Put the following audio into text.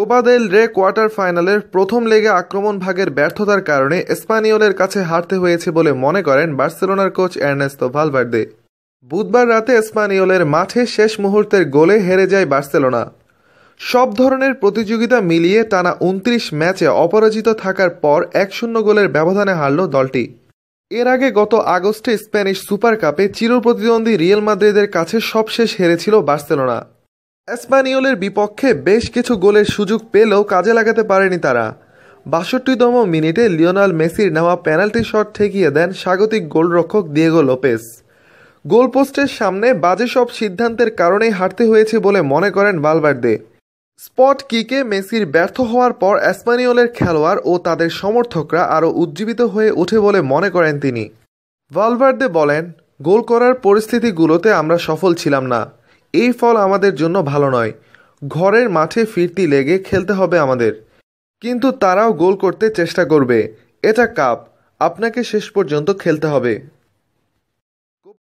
Copa del রে quarter ফাইনালের প্রথম লেগে আক্রমণ ভাগের ব্যর্থতার কারণে স্পানিওলের কাছে হারতে হয়েছে বলে মনে করেন বার্সেলোনার কোচ এর্নেস্তো ভালভার্দে বুধবার রাতে স্পানিওলের মাঠে শেষ মুহূর্তের গোলে হেরে যায় বার্সেলোনা সব ধরনের প্রতিযোগিতা মিলিয়ে টানা উনত্রিশ ম্যাচে অপরাজিত থাকার পর এক শূন্য গোলের ব্যবধানে হারল দলটি এর আগে গত আগস্টে স্প্যানিশ সুপার কাপে চিরপ্রতিদ্বন্দ্বী রিয়েল মাদ্রিদের কাছে সবশেষ হেরেছিল বার্সেলোনা এসপানিওলের বিপক্ষে বেশ কিছু গোলের সুযোগ পেলেও কাজে লাগাতে পারেনি তারা বাষট্টিতম মিনিটে লিওনাল মেসির নেওয়া পেনাল্টি শট ঠেকিয়ে দেন স্বাগতিক গোলরক্ষক দিয়েগো লোপেস গোলপোস্টের সামনে বাজে সব সিদ্ধান্তের কারণেই হারতে হয়েছে বলে মনে করেন বালবার্দে স্পট কিকে মেসির ব্যর্থ হওয়ার পর অ্যাসপানিওলের খেলোয়াড় ও তাদের সমর্থকরা আরও উজ্জীবিত হয়ে ওঠে বলে মনে করেন তিনি ভালভার্দে বলেন গোল করার পরিস্থিতিগুলোতে আমরা সফল ছিলাম না এই ফল আমাদের জন্য ভালো নয় ঘরের মাঠে ফিরতি লেগে খেলতে হবে আমাদের কিন্তু তারাও গোল করতে চেষ্টা করবে এটা কাপ আপনাকে শেষ পর্যন্ত খেলতে হবে